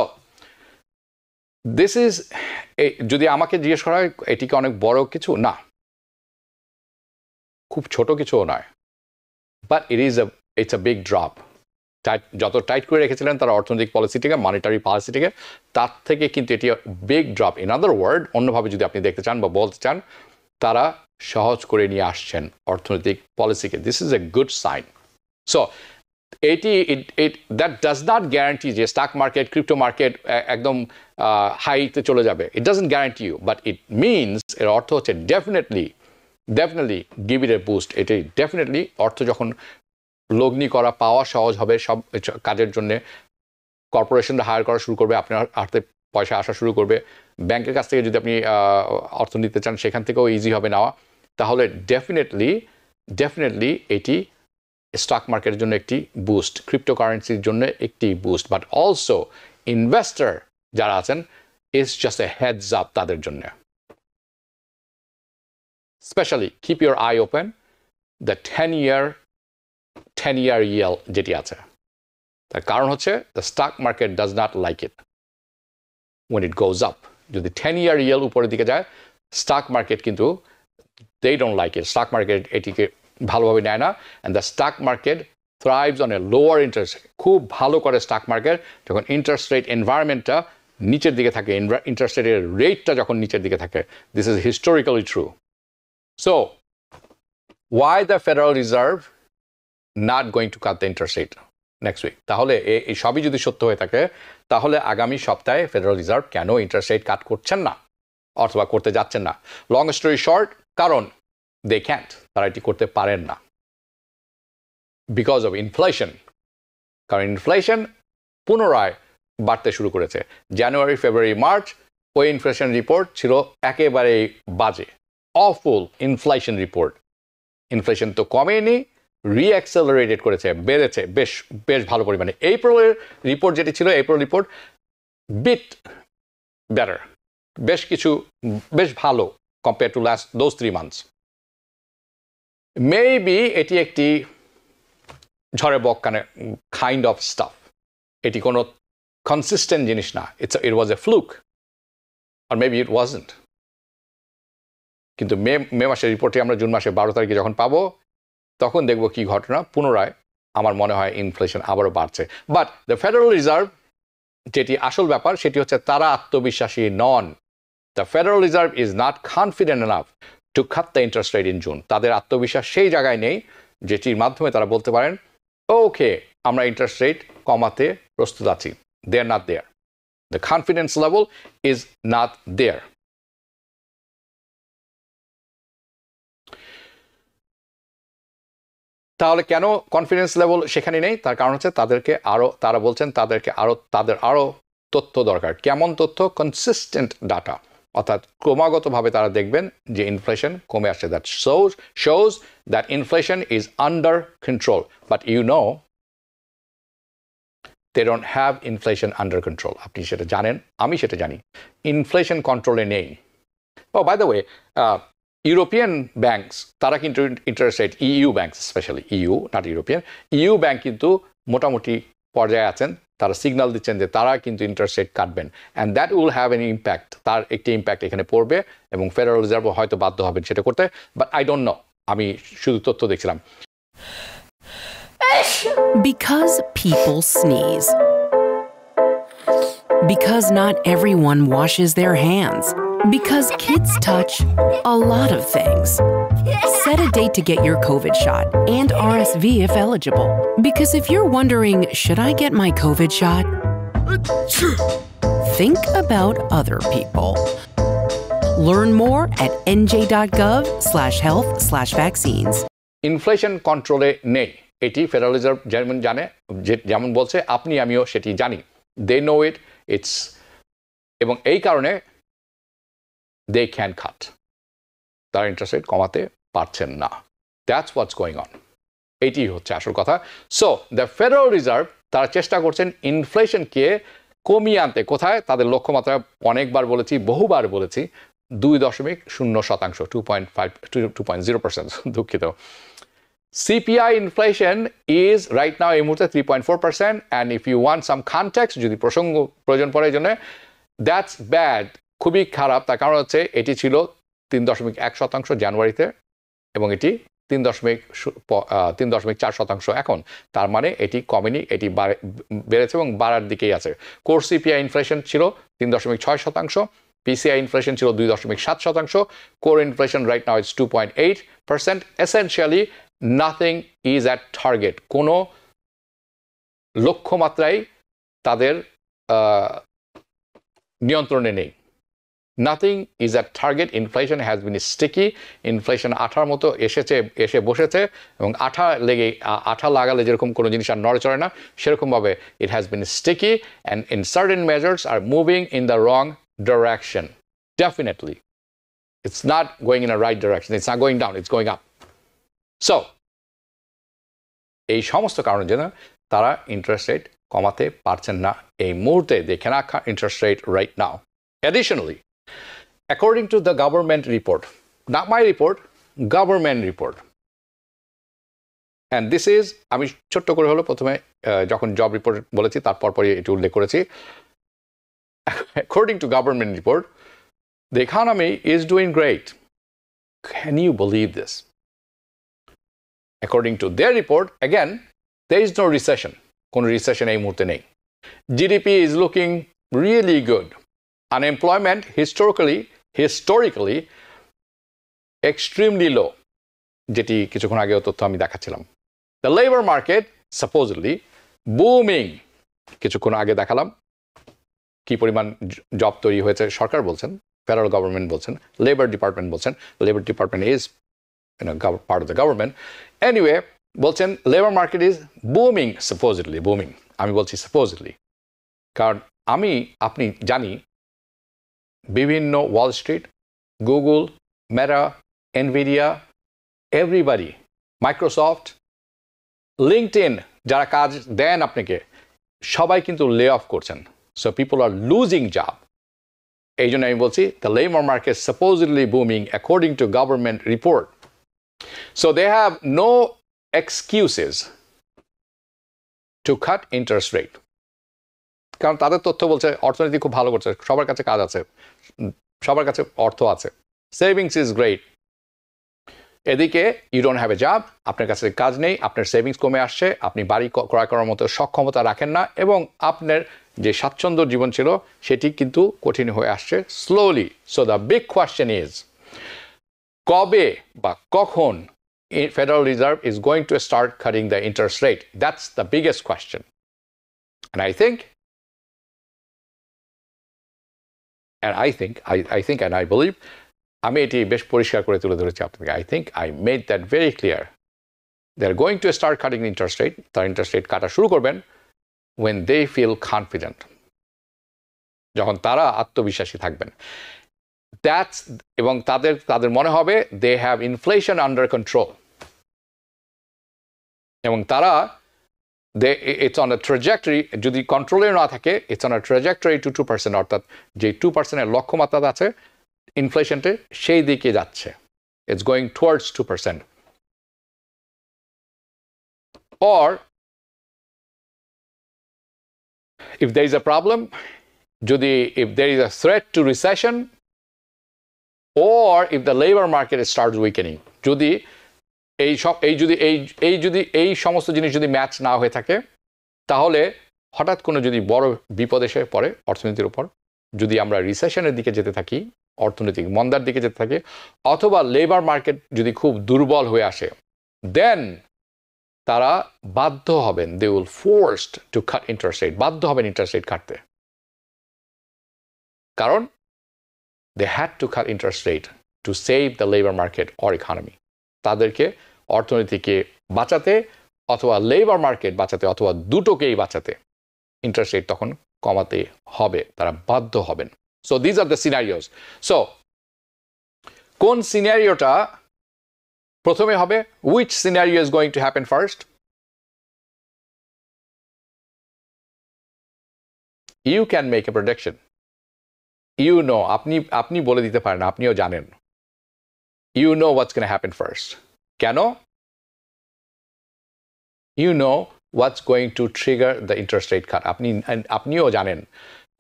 দিস ইজ যদি আমাকে জিজ্ঞেস করা হয় এটিকে অনেক বড় কিছু না খুব ছোট কিছুও নয় but it is a it's a big drop tight যত টাইট করে রেখেছিলেন তার অর্থনৈতিক পলিসিটিকে মানিটারি পলিসিটিকে তার থেকে কিন্তু এটি big drop in other world অন্যভাবে যদি আপনি দেখতে চান বা বলতে চান তারা সহজ করে নিয়ে আসছেন অর্থনৈতিক পলিসিকে this is a good sign so এটি it that does not guarantee যে স্টক মার্কেট ক্রিপ্টো মার্কেট একদম হাইতে চলে যাবে it doesn't guarantee you but it means এর অর্থ হচ্ছে definitely definitely give it a boost এটি ডেফিনেটলি অর্থ যখন লগ্নি করা পাওয়া সহজ হবে সব কাজের জন্যে কর্পোরেশনরা হায়ার করা শুরু করবে আপনার হাতে পয়সা আসা শুরু করবে ব্যাংকের কাছ থেকে যদি আপনি অর্থ নিতে চান সেখান থেকেও ইজি হবে নেওয়া তাহলে ডেফিনেটলি ডেফিনেটলি এটি স্টক মার্কেটের জন্য একটি বুস্ট ক্রিপ্টোকারেন্সির জন্য একটি বুস্ট বাট অলসো ইনভেস্টার যারা আছেন is just a heads up তাদের জন্য specially keep your eye open the ten year ten year yield e যেটি আছে তার কারণ হচ্ছে the stock market does not like it when it goes up যদি টেন ইয়ার ইয়েল উপরের দিকে যায় স্টক মার্কেট কিন্তু they don't like it stock market এটিকে ভালোভাবে নেয় না and the stock market thrives on a lower interest খুব ভালো করে স্টক মার্কেট যখন ইন্টারেস্ট রেট এনভায়রনমেন্টটা নিচের দিকে থাকে ইন্টারেস্ট রেটের রেটটা যখন নিচের দিকে থাকে this is historically true so why the federal reserve not going to cut the interest rate next week তাহলে এই সবই যদি সত্য হয়ে থাকে তাহলে আগামী সপ্তাহে ফেডারেল রিজার্ভ কেন ইন্টারেস্ট রেট কাট করছেন না অথবা করতে যাচ্ছেন না লং স্টোরি শর্ট কারণ দে ক্যান্ট তারা এটি করতে পারেন না বিকজ অফ ইনফ্লেশন কারণ ইনফ্লেশন পুনরায় বাড়তে শুরু করেছে জানুয়ারি ফেব্রুয়ারি মার্চ ওই ইনফ্লেশন রিপোর্ট ছিল একেবারেই বাজে অফুল ইনফ্লেশন রিপোর্ট ইনফ্লেশন তো কমেনি রিঅ্যাক্সেলারেটেড করেছে বেড়েছে বেশ বেশ ভালো পরিমাণে এপ্রিলের রিপোর্ট যেটি ছিল এপ্রিল রিপোর্ট বিট বেটার বেশ কিছু বেশ ভালো compare to last those three months maybe এটি একটি ঝড়ে বক কানে খাইন্ড অফ স্টাফ এটি কোনো কনসিস্টেন্ট জিনিস না it's it was a fluke or maybe it wasn't কিন্তু মে মে মাসের রিপোর্টটি আমরা জুন মাসে বারো তারিখে যখন পাবো তখন দেখব কি ঘটনা পুনরায় আমার মনে হয় ইনফ্লেশন আবারও বাড়ছে বাট দ্য ফেডারেল রিজার্ভ যেটি আসল ব্যাপার সেটি হচ্ছে তারা আত্মবিশ্বাসী নন the federal reserve is not confident enough to cut the interest rate in June তাদের আত্মবিশ্বাস সেই জায়গায় নেই যেটির মাধ্যমে তারা বলতে পারেন ওকে আমরা ইন্টারেস্ট রেট কমাতে প্রস্তুত আছি they are not there the confidence level is not there তাহলে কেন কনফিডেন্স লেভেল সেখানে নেই তার কারণ হচ্ছে তাদেরকে আরও তারা বলছেন তাদেরকে আরও তাদের আরও তথ্য দরকার কেমন তথ্য কনসিস্টেন্ট ডাটা অর্থাৎ ক্রমাগতভাবে তারা দেখবেন যে ইনফ্লেশন কমে আসছে that shows shows that inflation is under control but you know they don't have inflation under control আপনি সেটা জানেন আমি সেটা জানি ইনফ্লেশন কন্ট্রোলে নেই oh by the way European banks তারা কিন্তু interest rate EU banks specially EU not European EU bank কিন্তু মোটামুটি পর্যায়ে আছেন তারা সিগনাল দিচ্ছেন যে তারা কিন্তু ইন্টারেস্ট রেট কাটবেন and that will have an impact তার একটি ইম্প্যাক্ট এখানে পড়বে এবং ফেডারেল রিজার্ভ হয়তো বাধ্য হবেন সেটা করতে বাট আই ডোন্ট নো আমি শুধু তথ্য দেখছিলাম Because people sneeze. Because not everyone washes their hands. Because kids touch a lot of things. Set a date to get your COVID shot and RSV if eligible. Because if you're wondering, should I get my COVID shot? Think about other people. Learn more at nj.gov slash health slash vaccines. Inflation কন্ট্রোলে নেই এটি ফেডারেল রিজার্ভ যেমন জানে যেমন বলছে আপনি আমিও সেটি জানি দে নো ইট ইটস এবং এই কারণে দে ক্যান কাট তারা ইন্টারেস্ট রেট কমাতে পারছেন না দ্যাটস হোয়াটস গোয়িং অন এটি হচ্ছে আসল কথা সো দ্য ফেডারেল রিজার্ভ তারা চেষ্টা করছেন ইনফ্লেশনকে কমিয়ে আনতে কোথায় তাদের লক্ষ্যমাত্রা অনেকবার বলেছি বহুবার বলেছি দুই দশমিক শূন্য শতাংশ two point five to two point zero percent দুঃখিত CPI inflation is right now এই মুহূর্তে three point four percent and if you want some context যদি প্রসঙ্গ প্রয়োজন পড়ে জন্য দ্যাটস ব্যাড খুবই খারাপ তার কারণ হচ্ছে এটি ছিল তিন দশমিক এক শতাংশ জানুয়ারিতে এবং এটি তিন দশমিক তিন দশমিক চার শতাংশ এখন তার মানে এটি কমেনি এটি বেড়েছে এবং বাড়ার দিকেই আছে কোর সিপিআই ইনফ্লেশন ছিল তিন দশমিক ছয় শতাংশ পিসিআই ইনফ্লেশন ছিল দুই দশমিক সাত শতাংশ core inflation right now is two point eight percent essentially nothing is at target কোনো লক্ষ্যমাত্রাই তাদের নিয়ন্ত্রণে নেই nothing is a target inflation has been sticky inflation আঠার মতো এসেছে এসে বসেছে এবং আঠা লেগে আঠা লাগালে যেরকম কোনো জিনিস আর নড়ে চড়ে না সেরকমভাবে it has been sticky and in certain measures are moving in the wrong direction definitely it's not going in a right direction it's not going down it's going up so এই সমস্ত কারণের জন্য তারা ইন্টারেস্ট রেট কমাতে পারছেন না এই মুহূর্তে দেখে can interest rate right now additionally according to the government report. Not my report, government report. And this is আমি ছোট্ট করে হলো প্রথমে যখন জব রিপোর্ট বলেছি তারপর পরে এটি উল্লেখ করেছি according to government report the economy is doing great can you believe this according to their report again they is no recession কোনো রিসেশন এই মুহূর্তে নেই GDP is looking really good unemployment historically historically extremely low যেটি কিছুক্ষণ আগেও তথ্য আমি দেখাচ্ছিলাম the labour market supposedly booming কিছুক্ষণ আগে দেখালাম কি পরিমাণ জব তৈরি হয়েছে সরকার বলছেন ফেডারেল গভর্নমেন্ট বলছেন লেবার ডিপার্টমেন্ট বলছেন labour department is part of the government anyway বলছেন labour market is booming supposedly booming আমি বলছি সাপোজলি কারণ আমি আপনি জানি বিভিন্ন Wall Street Google Meta Nvidia everybody Microsoft LinkedIn যারা কাজ দেন আপনাকে সবাই কিন্তু লে অফ করছেন so people are losing job এই জন্য আমি বলছি the labour market supposedly booming according to government report so they have no excuses to cut interest rate কারণ তাদের তথ্য বলছে অর্থনীতি খুব ভালো করছে সবার কাছে কাজ আছে সবার কাছে অর্থ আছে সেভিংস ইজ গ্রেট এদিকে you don't have a job আপনার কাছে কাজ নেই আপনার সেভিংস কমে আসছে আপনি বাড়ি ক্রয় করার মতো সক্ষমতা রাখেন না এবং আপনার যে স্বাচ্ছন্দ্য জীবন ছিল সেটি কিন্তু কঠিন হয়ে আসছে slowly so the big question is কবে বা কখন federal reserve is going to start cutting the interest rate that's the biggest question and I think I think I I think and I believe আমি এটি বেশ পরিষ্কার করে তুলে ধরেছি আপনাকে I think I made that very clear they are going to start cutting interest rate তারা ইন্টারেস্ট রেট কাটা শুরু করবেন ওয়েন দে ফিল কনফিডেন্ট যখন তারা আত্মবিশ্বাসী থাকবেন দ্যাটস এবং তাদের তাদের মনে হবে they have inflation under control এবং তারা they it's on a trajectory যদি কন্ট্রোলে না থাকে it's on a trajectory to two percent অর্থাৎ যে টু পার্সেন্টের লক্ষ্যমাত্রা আছে ইনফ্লেশনটা সেই দিকে যাচ্ছে it's going towards two percent or if there is a problem, যদি if there is a threat to recession, or if the labor market starts weakening, যদি এই সব এই যদি এই এই যদি এই সমস্ত জিনিস যদি ম্যাচ না হয়ে থাকে তাহলে হঠাৎ কোনো যদি বড় বিপদ এসে পড়ে অর্থনীতির উপর যদি আমরা রিসেশনের দিকে যেতে থাকি অর্থনৈতিক মন্দার দিকে যেতে থাকে অথবা লেবার মার্কেট যদি খুব দুর্বল হয়ে আসে দেন তারা বাধ্য হবেন they will forced to cut interest rate বাধ্য হবেন ইন্টারেস্ট রেট কাটতে কারণ they had to cut interest rate to save the labour market or economy তাদেরকে অর্থনীতিকে বাঁচাতে অথবা লেবার মার্কেট বাঁচাতে অথবা দুটোকেই বাঁচাতে ইন্টারেস্ট রেট তখন কমাতে হবে তারা বাধ্য হবেন so these are the scenarios so কোন সিনারিওটা প্রথমে হবে which scenario is going to happen first you can make a production you know আপনি আপনি বলে দিতে পারেন আপনিও জানেন you know what's going to happen first. Cano? You know what's going to trigger the interest rate cut. আপনি আপনিও জানেন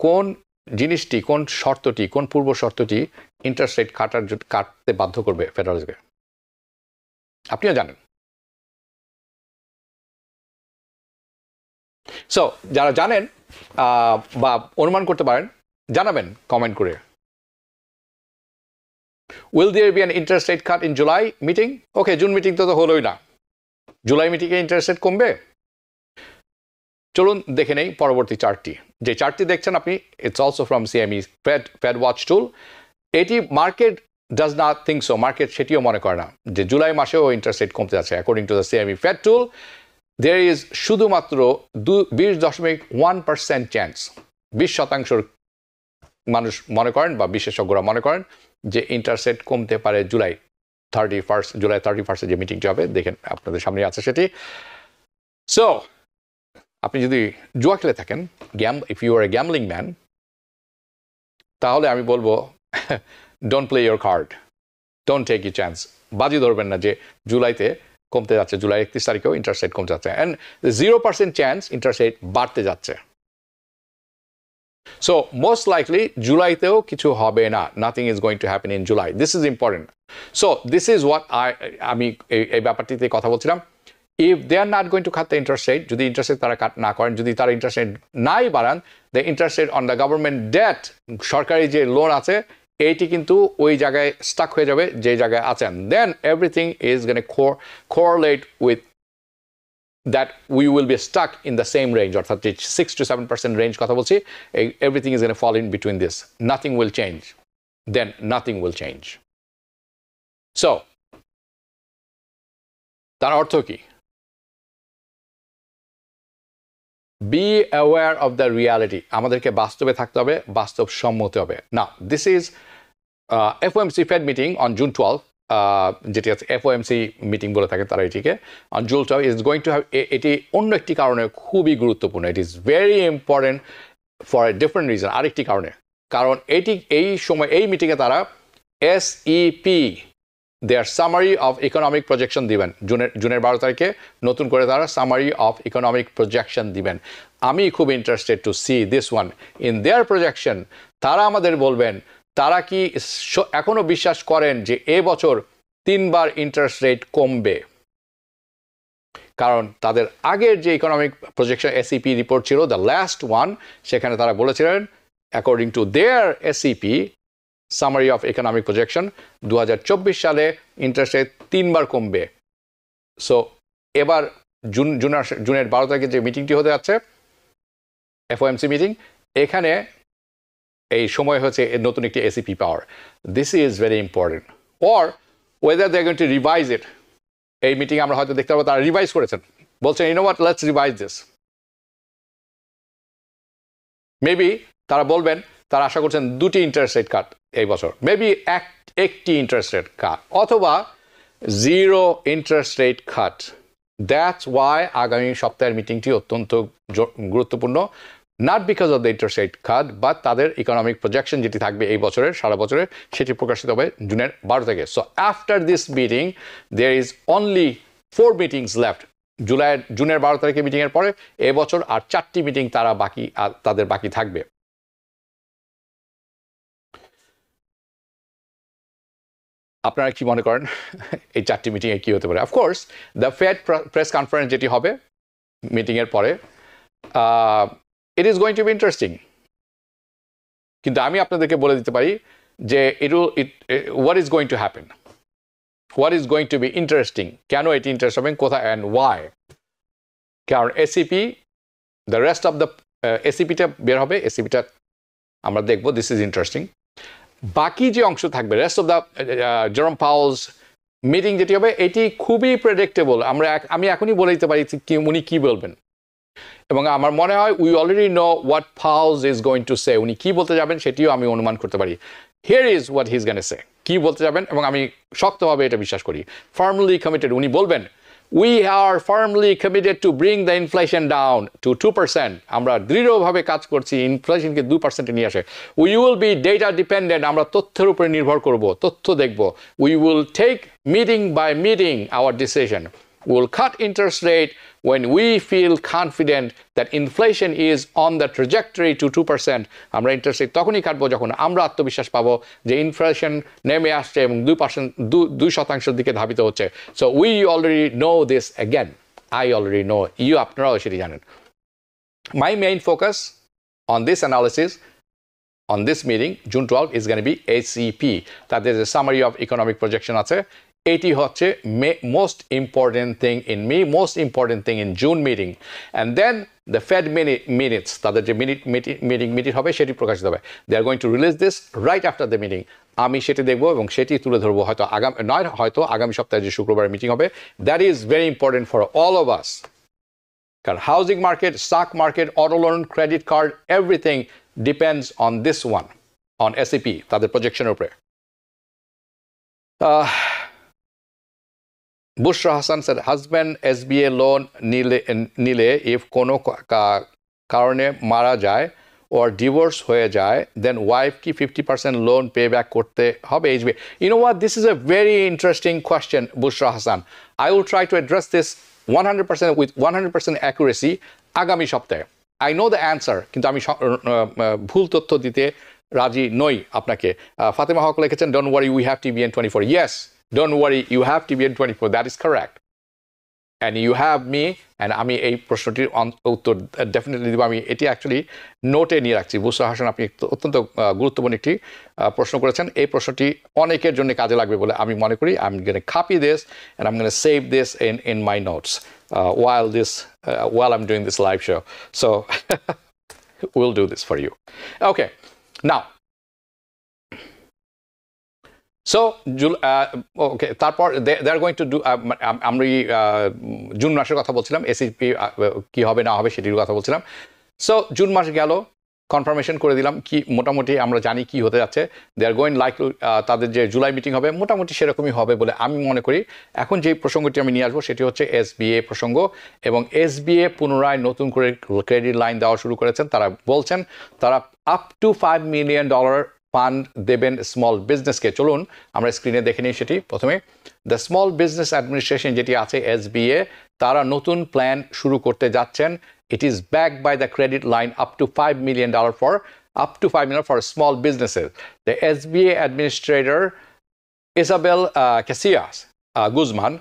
কোন জিনিসটি কোন শর্তটি কোন পূর্ব শর্তটি ইন্টারেস্ট রেট কাটার কাটতে বাধ্য করবে ফেডারেল রিজার্ভ আপনিও জানেন সো যারা জানেন বা অনুমান করতে পারেন জানাবেন কমেন্ট করে উইল দিয়ে be an interest rate cut in July meeting okay June meeting তো তো হলোই না জুলাই মিটিংয়ে ইন্টারেস্ট রেট কমবে চলুন দেখে নেই পরবর্তী চার্টটি যে চার্টটি দেখছেন আপনি it's also from CME fed fed watch tool এটি মার্কেট ডাজ না থিঙ্ক সো মার্কেট সেটিও মনে করে না যে জুলাই মাসেও ইন্টারেস্ট রেট কমতে যাচ্ছে according to the CME fed tool there is শুধুমাত্র দু বিশ দশমিক ওয়ান পার্সেন্ট চান্স বিশ শতাংশ মানুষ মনে করেন বা বিশেষজ্ঞরা মনে করেন যে ইন্টারসেট কমতে পারে July thirty first July thirty ফার্স্টে যে মিটিংটি হবে দেখেন আপনাদের সামনে আছে সেটি সো আপনি যদি জুয়া খেলে থাকেন গ্যাম if you are a gambling man তাহলে আমি বলবো don't play your card don't take a chance বাজি ধরবেন না যে জুলাইতে কমতে যাচ্ছে জুলাই একত্রিশ তারিখেও ইন্টারেস্ট কমতে যাচ্ছে and zero percent chance interest বাড়তে যাচ্ছে সো মোস্ট লাইকলি জুলাইতেও কিছু হবে না nothing is going to happen in July this is important so this is what I আমি এই ব্যাপারটিতে কথা বলছিলাম if they are not going to cut the interest rate যদি ইন্টারেস্ট রেট তারা কাট না করেন যদি তারা ইন্টারেস্ট রেট নাই বাড়ান the interest rate on the government debt সরকারি যে লোন আছে এইটি কিন্তু ওই জায়গায় স্টাক হয়ে যাবে যে জায়গায় আছেন দেন এভরিথিং ইজ গেন কোর correlate with that we will be stuck in the same range or 36 to 7% range everything is going to fall in between this nothing will change then nothing will change so that ortho key be aware of the reality now this is uh, FMC fed meeting on june 12th যেটি আছে এফওএমসি মিটিং বলে থাকে তারা এটিকে জুল টপ ইজ গোয়িং টু হ্যাভ এটি অন্য একটি কারণে খুবই গুরুত্বপূর্ণ it is very important for a different reason আরেকটি কারণে কারণ এটি এই সময় এই মিটিংয়ে তারা SEP their summary of economic projection দিবেন জুনের জুনের বারো তারিখে নতুন করে তারা সামারি অফ ইকোনমিক প্রজেকশন দিবেন আমি খুব interested to see this one in their projection তারা আমাদের বলবেন তারা কি এখনও বিশ্বাস করেন যে এবছর তিনবার ইন্টারেস্ট রেট কমবে কারণ তাদের আগের যে ইকোনমিক প্রজেকশন এসিপি রিপোর্ট ছিল দ্য লাস্ট ওয়ান সেখানে তারা বলেছিলেন according to their SEP summary of economic projection দু সালে ইন্টারেস্ট রেট তিনবার কমবে সো এবার জুন জুন জুনের বারো তারিখে যে মিটিংটি হতে যাচ্ছে এফওএমসি মিটিং এখানে এই সময় হচ্ছে নতুন একটি এসিপি পাওয়ার this is very important or whether they to revise it এই মিটিং আমরা হয়তো দেখতে পাবো তারা রিভাইজ করেছেন বলছেন you know what let's revise this maybe তারা বলবেন তারা আশা করছেন দুটি ইন্টারেস্ট রেট কাট এই বছর মেবি এক একটি ইন্টারেস্ট রেট কাট অথবা zero interest rate cut that's why আগামী সপ্তাহের মিটিংটি অত্যন্ত গুরুত্বপূর্ণ not because of the interest rate cut বা তাদের ইকোনমিক প্রজেকশন যেটি থাকবে এই বছরের সারা বছরের সেটি প্রকাশিত হবে জুনের বারো থেকে so after this meeting there is only four meetings left জুলাইয়ের জুনের বারো তারিখে মিটিংয়ের পরে এবছর আর চারটি মিটিং তারা বাকি আর তাদের বাকি থাকবে আপনারা কি মনে করেন এই চারটি মিটিংয়ে কী হতে পারে of course the fed press conference যেটি হবে মিটিংয়ের পরে it is going to be interesting কিন্তু আমি আপনাদেরকে বলে দিতে পারি যে it it what is going to happen what is going to be interesting কেন এটি ইন্টারেস্ট হবে কোথায় অ্যান্ড ওয়াই কারণ SEP the rest of the এসিপিটা বের হবে এসিপিটা e আমরা দেখব দিস ইজ ইন্টারেস্টিং বাকি যে অংশ থাকবে rest of the Jerome Powell's meeting যেটি হবে এটি খুবই প্রেডিক্টেবল আমরা আমি এখনই বলে দিতে পারি উনি কী বলবেন এবং আমার মনে হয় we already know what Powell is going to say উনি কী বলতে যাবেন সেটিও আমি অনুমান করতে পারি হিয়ার ইজ হোয়াট হিজ গান সে কী বলতে যাবেন এবং আমি শক্তভাবে এটা বিশ্বাস করি ফার্মলি কমিটেড উনি বলবেন we are firmly committed to bring the inflation down to two percent আমরা দৃঢ়ভাবে কাজ করছি ইনফ্লেশনকে দু পার্সেন্টে নিয়ে আসে we will be data dependent আমরা তথ্যের উপরে নির্ভর করব তথ্য দেখব we will take meeting by meeting our decision will cut interest rate when we feel confident that inflation is on the trajectory to 2% আমরা ইন্টারেস্ট রেট তখনই কাটবো যখন আমরা আত্মবিশ্বাস পাবো যে ইনফ্লেশন নেমে আসছে এবং দুই পার্সেন্ট দুই শতাংশের দিকে ধাবিত হচ্ছে so we already know this again I already know you আপনারাও সেটি জানেন my main focus on this analysis on this meeting, June 12, is going to be ACP. That is a summary of economic projection. এটি হচ্ছে may most important thing in may most important thing in June meeting and then the fed mini minutes তাদের যে মিনিট মিটিং মিটিং হবে সেটি প্রকাশিত হবে they are going to release this right after the meeting আমি সেটি দেখব এবং সেটি তুলে ধরবো হয়তো আগাম নয় হয়তো আগামী সপ্তাহে যে শুক্রবার মিটিং হবে that is very important for all of us কারণ housing market stock market auto loan credit card everything depends on this one on SEP তাদের প্রজেকশনের উপরে Bushra Hasan sir husband SBA loan নিলে নিলে ইফ কোনো কারণে মারা যায় ওর ডিভোর্স হয়ে যায় দেন ওয়াইফ কি fifty percent loan pay back করতে হবে এইচ বি you know what this is a very interesting question Bushra Hasan I will try to address this one hundred percent with one hundred percent accuracy আগামী সপ্তাহে আই নো দ্য অ্যান্সার কিন্তু আমি ভুল তথ্য দিতে রাজি নই আপনাকে ফাতেমা হক লিখেছেন don't worry we have TBN twenty four yes don't worry you have T B N twenty four that is correct and you have me and আমি এই প্রশ্নটির উত্তর ডেফিনেটলি দেবো আমি এটি অ্যাকচুয়ালি নোটে নিয়ে রাখছি বুসরা হাসান আপনি অত্যন্ত গুরুত্বপূর্ণ একটি প্রশ্ন করেছেন এই প্রশ্নটি অনেকের জন্য কাজে লাগবে বলে আমি মনে করি I am gonna copy this and I'm gonna save this in in my notes while this while I am doing this live show so will do this for you okay now so জুল ওকে তারপর they are going to do আমি জুন মাসের কথা বলছিলাম এসিপি uh, কি হবে না হবে সেটির কথা বলছিলাম সো জুন মাস গেল কনফার্মেশন করে দিলাম কি মোটামুটি আমরা জানি কি হতে যাচ্ছে দে আর গোয়েন লাইক তাদের যে জুলাই মিটিং হবে মোটামুটি সেরকমই হবে বলে আমি মনে করি এখন যে প্রসঙ্গটি আমি নিয়ে আসবো সেটি হচ্ছে এস প্রসঙ্গ এবং এস পুনরায় নতুন করে ক্রেডিট লাইন দেওয়া শুরু করেছেন তারা বলছেন তারা up to five million dollar fund দেবেন স্মল বিজনেসকে চলুন আমরা স্ক্রিনে দেখে নিই সেটি প্রথমে দ্য স্মল বিজনেস অ্যাডমিনিস্ট্রেশন যেটি আছে এস তারা নতুন প্ল্যান শুরু করতে যাচ্ছেন it is back by the credit line up to five million dollar for up to five million for small businesses the S A administrator Isabel Casillas Guzman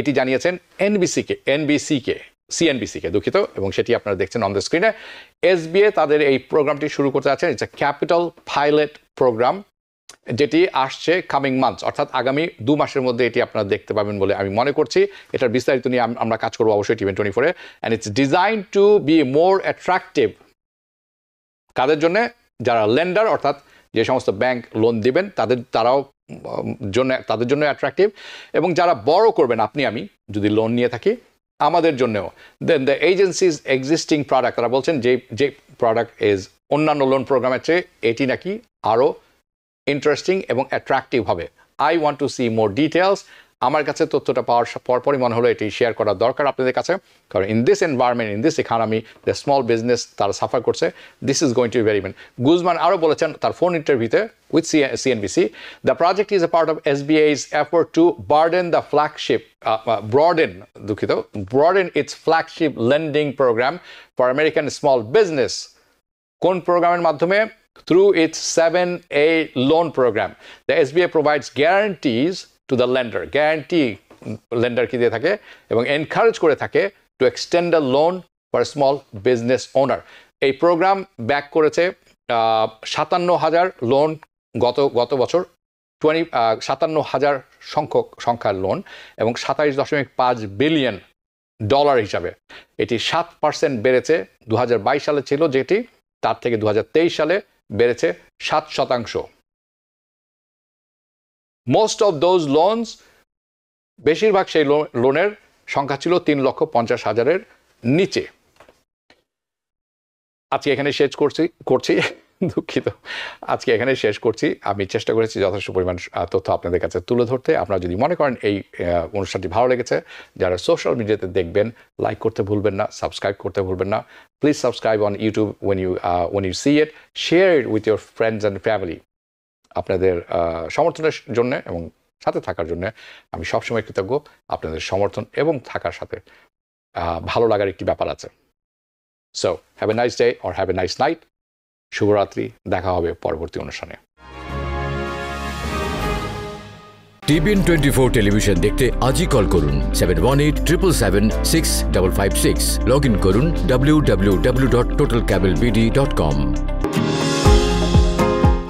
এটি জানিয়েছেন এনবিসিকে এনবিসিকে সিএনবিসিকে দুঃখিত এবং সেটি আপনারা দেখছেন অন দ্য স্ক্রিনে এসবিএ তাদের এই প্রোগ্রামটি শুরু করতে যাচ্ছেন it's a capital pilot program যেটি আসছে কামিং মান্থ অর্থাৎ আগামী দু মাসের মধ্যে এটি আপনারা দেখতে পাবেন বলে আমি মনে করছি এটার বিস্তারিত নিয়ে আমরা কাজ করবো অবশ্যই টিভেন টোয়েন্টি ফোরে and it's design to be more attractive কাদের জন্যে যারা লেন্ডার অর্থাৎ যে সমস্ত ব্যাংক লোন দিবেন তাদের তারাও জন্য তাদের জন্য অ্যাট্রাকটিভ এবং যারা বড় করবেন আপনি আমি যদি লোন নিয়ে থাকি আমাদের জন্যও then the agencies existing product তারা বলছেন যে যে প্রোডাক্ট ইজ অন্যান্য লোন প্রোগ্রামের চেয়ে এটি নাকি আরও ইন্টারেস্টিং এবং অ্যাট্রাক্টিভ হবে I want to see more details আমার কাছে তথ্যটা পাওয়ার পরপরই মনে হলো এটি শেয়ার করা দরকার আপনাদের কাছে কারণ in this environment in this economy যে স্মল বিজনেস তার সাফার করছে this is going to very মেন গুজমান আরও বলেছেন তার ফোন ইন্টারভিউতে with C CNBC the project is a part of SBA's effort to burden the flagship broaden দুঃখিত broaden it's flagship lending program for American small business কোন প্রোগ্রামের মাধ্যমে through it's seven A loan program the SBA provides guarantees to the lender guarantee ল্যান্ডারকে দিয়ে থাকে এবং এনকারেজ করে থাকে to extend the loan for small business owner এই প্রোগ্রাম ব্যাক করেছে সাতান্ন হাজার লোন গত গত বছর টোয়েন্টি সাতান্ন হাজার সংখ্যক সংখ্যার লোন এবং সাতাইশ দশমিক পাঁচ বিলিয়ন ডলার হিসাবে এটি সাত পার্সেন্ট বেড়েছে দু সালে ছিল যেটি তার থেকে দু সালে বেড়েছে সাত শতাংশ মোস্ট অফ দোজ লোনস বেশিরভাগ সেই লোনের সংখ্যা ছিল তিন লক্ষ পঞ্চাশ হাজারের নিচে আজকে এখানে শেষ করছি করছি দুঃখিত আজকে এখানে শেষ করছি আমি চেষ্টা করেছি যথেষ্ট পরিমাণ তথ্য আপনাদের কাছে তুলে ধরতে আপনারা যদি মনে করেন এই অনুষ্ঠানটি ভালো লেগেছে যারা সোশ্যাল মিডিয়াতে দেখবেন লাইক করতে ভুলবেন না সাবস্ক্রাইব করতে ভুলবেন না please subscribe on YouTube when you when you see it share it with your friends and family আপনাদের সমর্থনের জন্য এবং সাথে থাকার জন্য আমি সবসময় কৃতজ্ঞ আপনাদের সমর্থন এবং থাকার সাথে ভালো লাগার একটি ব্যাপার আছে so have a nice day or have a nice night শুভরাত্রি দেখা হবে পরবর্তী অনুষ্ঠানে টিভিএন টোয়েন্টি ফোর টেলিভিশন দেখতে আজই কল করুন seven one eight triple seven six double five six log in করুন W W W dot total cable BD dot কম